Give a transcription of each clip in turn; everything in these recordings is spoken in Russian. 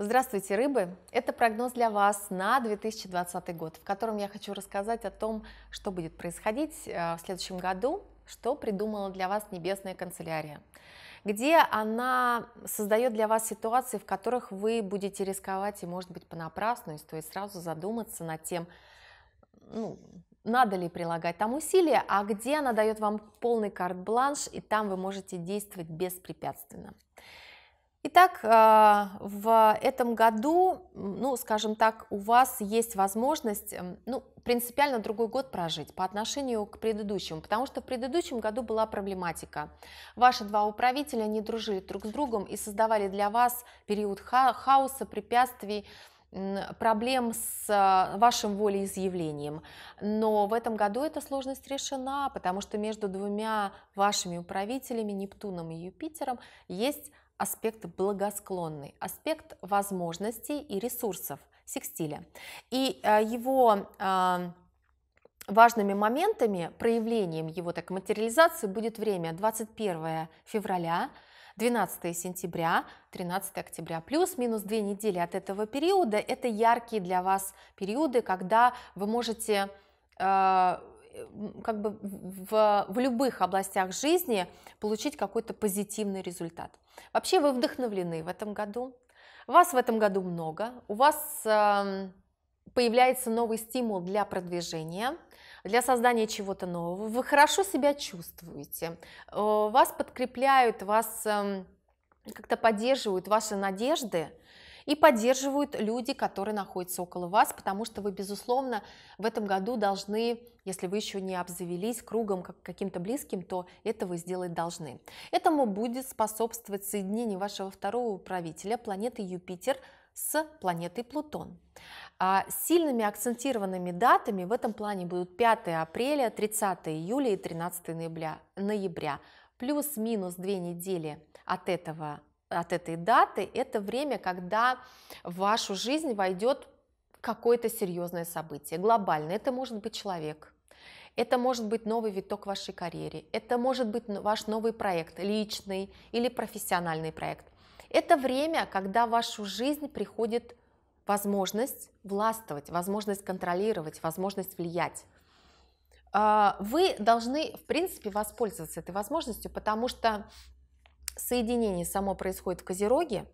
Здравствуйте, рыбы! Это прогноз для вас на 2020 год, в котором я хочу рассказать о том, что будет происходить э, в следующем году, что придумала для вас Небесная канцелярия, где она создает для вас ситуации, в которых вы будете рисковать и, может быть, понапрасну, и стоит сразу задуматься над тем, ну, надо ли прилагать там усилия, а где она дает вам полный карт-бланш, и там вы можете действовать беспрепятственно. Итак, а, в этом году, ну, скажем так, у вас есть возможность, эм, ну, принципиально другой год прожить по отношению к предыдущему, потому что в предыдущем году была проблематика. Ваши два управителя не дружили друг с другом и создавали для вас период ха хаоса, препятствий, проблем с а, вашим волеизъявлением. Но в этом году эта сложность решена, потому что между двумя вашими управителями, Нептуном и Юпитером, есть аспект благосклонный, аспект возможностей и ресурсов секстиля. И э, его э, важными моментами, проявлением его так материализации будет время 21 февраля, 12 сентября, 13 октября, плюс-минус две недели от этого периода. Это яркие для вас периоды, когда вы можете э, как бы в, в любых областях жизни получить какой-то позитивный результат. Вообще вы вдохновлены в этом году, вас в этом году много, у вас э, появляется новый стимул для продвижения, для создания чего-то нового, вы хорошо себя чувствуете, э, вас подкрепляют, вас э, как-то поддерживают ваши надежды, и поддерживают люди, которые находятся около вас, потому что вы, безусловно, в этом году должны, если вы еще не обзавелись кругом как каким-то близким, то это вы сделать должны. Этому будет способствовать соединение вашего второго правителя планеты Юпитер, с планетой Плутон. А сильными акцентированными датами в этом плане будут 5 апреля, 30 июля и 13 ноября. Плюс-минус две недели от этого от этой даты, это время, когда в вашу жизнь войдет какое-то серьезное событие, глобальное. Это может быть человек, это может быть новый виток вашей карьере, это может быть ваш новый проект, личный или профессиональный проект. Это время, когда в вашу жизнь приходит возможность властвовать, возможность контролировать, возможность влиять. А, вы должны, в принципе, воспользоваться этой возможностью, потому что соединение само происходит в Козероге,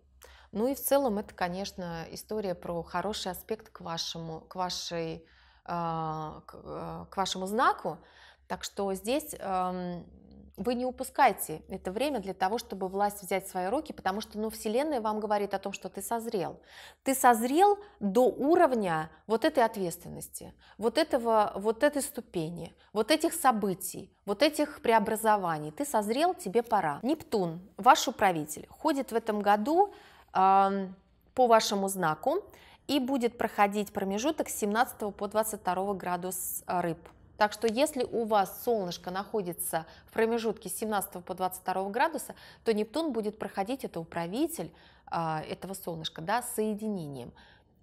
ну и в целом это, конечно, история про хороший аспект к вашему, к вашей, а, э, к вашему знаку. Так что здесь эм, вы не упускайте это время для того, чтобы власть взять в свои руки, потому что ну, Вселенная вам говорит о том, что ты созрел. Ты созрел до уровня вот этой ответственности, вот, этого, вот этой ступени, вот этих событий, вот этих преобразований. Ты созрел, тебе пора. Нептун, ваш управитель, ходит в этом году э, по вашему знаку и будет проходить промежуток с 17 по 22 градус э, рыб. Так что если у вас солнышко находится в промежутке с 17 по 22 градуса, то Нептун будет проходить, это управитель а, этого солнышка, да, соединением.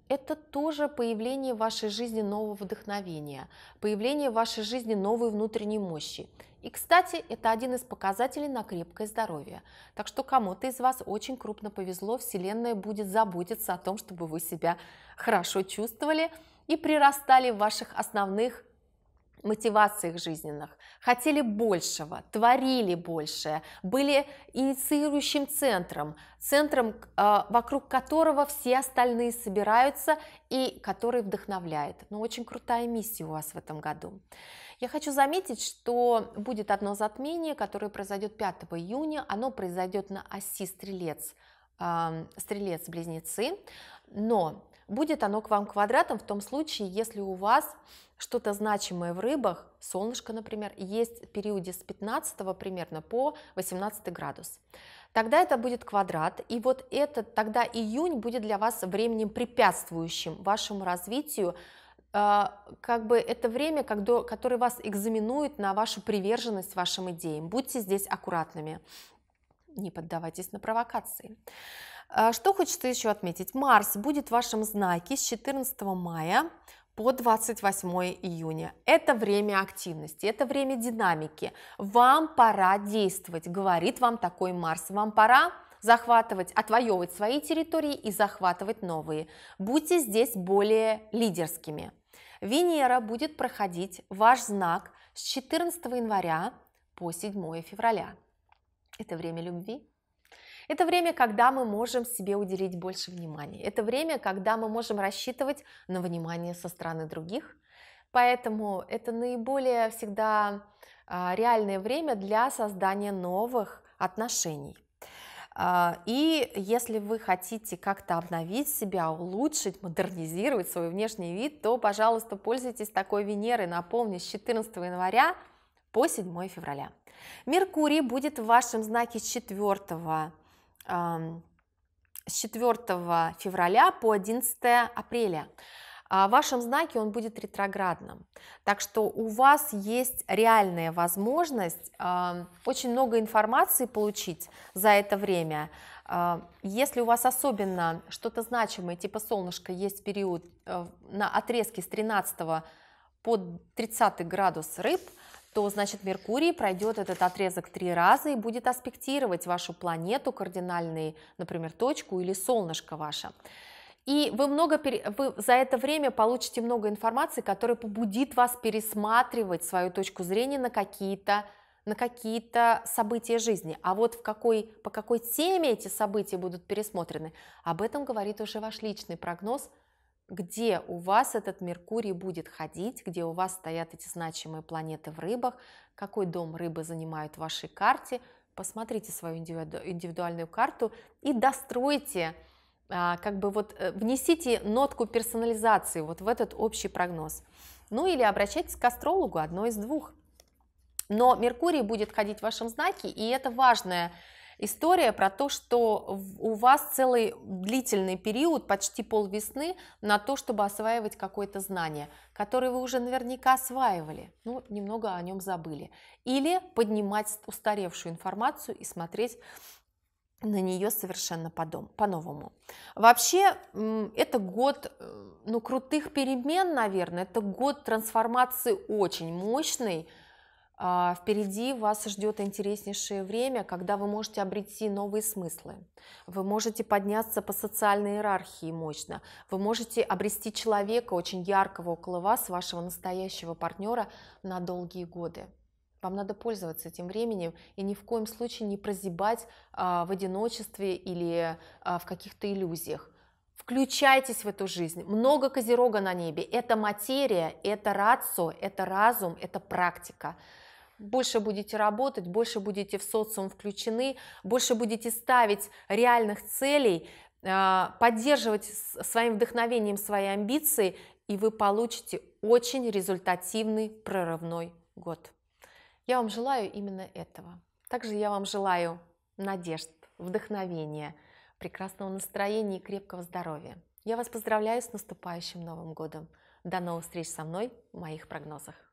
Это тоже появление в вашей жизни нового вдохновения, появление в вашей жизни новой внутренней мощи. И, кстати, это один из показателей на крепкое здоровье. Так что кому-то из вас очень крупно повезло, Вселенная будет заботиться о том, чтобы вы себя хорошо чувствовали и прирастали в ваших основных мотиваций их жизненных, хотели большего, творили большее, были инициирующим центром, центром, а, вокруг которого все остальные собираются и который вдохновляет. Ну, очень крутая миссия у вас в этом году. Я хочу заметить, что будет одно затмение, которое произойдет 5 июня, оно произойдет на оси Стрелец, Стрелец-Близнецы, но Будет оно к вам квадратом в том случае, если у вас что-то значимое в рыбах, солнышко, например, есть в периоде с 15 примерно по 18 градус. Тогда это будет квадрат, и вот этот тогда июнь будет для вас временем препятствующим вашему развитию, а, как бы это время, когда которое вас экзаменует на вашу приверженность вашим идеям. Будьте здесь аккуратными, не поддавайтесь на провокации. А что хочется еще отметить? Марс будет в вашем знаке с 14 мая по 28 июня. Это время активности, это время динамики. Вам пора действовать, говорит вам такой Марс. Вам пора захватывать, отвоевывать свои территории и захватывать новые. Будьте здесь более лидерскими. Венера будет проходить ваш знак с 14 января по 7 февраля. Это время любви, это время, когда мы можем себе уделить больше внимания. Это время, когда мы можем рассчитывать на внимание со стороны других. Поэтому это наиболее всегда а, реальное время для создания новых отношений. А, и если вы хотите как-то обновить себя, улучшить, модернизировать свой внешний вид, то, пожалуйста, пользуйтесь такой Венерой, напомню, с 14 января по 7 февраля. Меркурий будет в вашем знаке с 4 с 4 февраля по 11 апреля. А в вашем знаке он будет ретроградным. Так что у вас есть реальная возможность очень много информации получить за это время. А, если у вас особенно что-то значимое, типа солнышко, есть период э, на отрезке с 13 по 30 градус рыб – то значит Меркурий пройдет этот отрезок три раза и будет аспектировать вашу планету, кардинальный, например, точку или солнышко ваше. И вы, много, вы за это время получите много информации, которая побудит вас пересматривать свою точку зрения на какие-то на какие-то события жизни. А вот в какой, по какой теме эти события будут пересмотрены, об этом говорит уже ваш личный прогноз – где у вас этот Меркурий будет ходить, где у вас стоят эти значимые планеты в рыбах, какой дом рыбы занимают в вашей карте, посмотрите свою индивидуальную карту и достройте, а, как бы вот э, внесите нотку персонализации вот в этот общий прогноз. Ну или обращайтесь к астрологу, одно из двух. Но Меркурий будет ходить в вашем знаке, и это важное история про то, что у вас целый длительный период, почти пол весны, на то, чтобы осваивать какое-то знание, которое вы уже наверняка осваивали, ну немного о нем забыли. Или поднимать устаревшую информацию и смотреть на нее совершенно по-новому. Вообще, это год э, ну, крутых перемен, наверное, это год трансформации очень мощный, а, впереди вас ждет интереснейшее время, когда вы можете обрести новые смыслы. Вы можете подняться по социальной иерархии мощно. Вы можете обрести человека очень яркого около вас, вашего настоящего партнера на долгие годы. Вам надо пользоваться этим временем и ни в коем случае не прозябать а, в одиночестве или а, в каких-то иллюзиях. Включайтесь в эту жизнь. Много козерога на небе. Это материя, это рацио, это разум, это практика больше будете работать, больше будете в социум включены, больше будете ставить реальных целей, а, поддерживать своим вдохновением свои амбиции, и вы получите очень результативный прорывной год. Я вам желаю именно этого. Также я вам желаю надежд, вдохновения, прекрасного настроения и крепкого здоровья. Я вас поздравляю с наступающим Новым годом. До новых встреч со мной в моих прогнозах.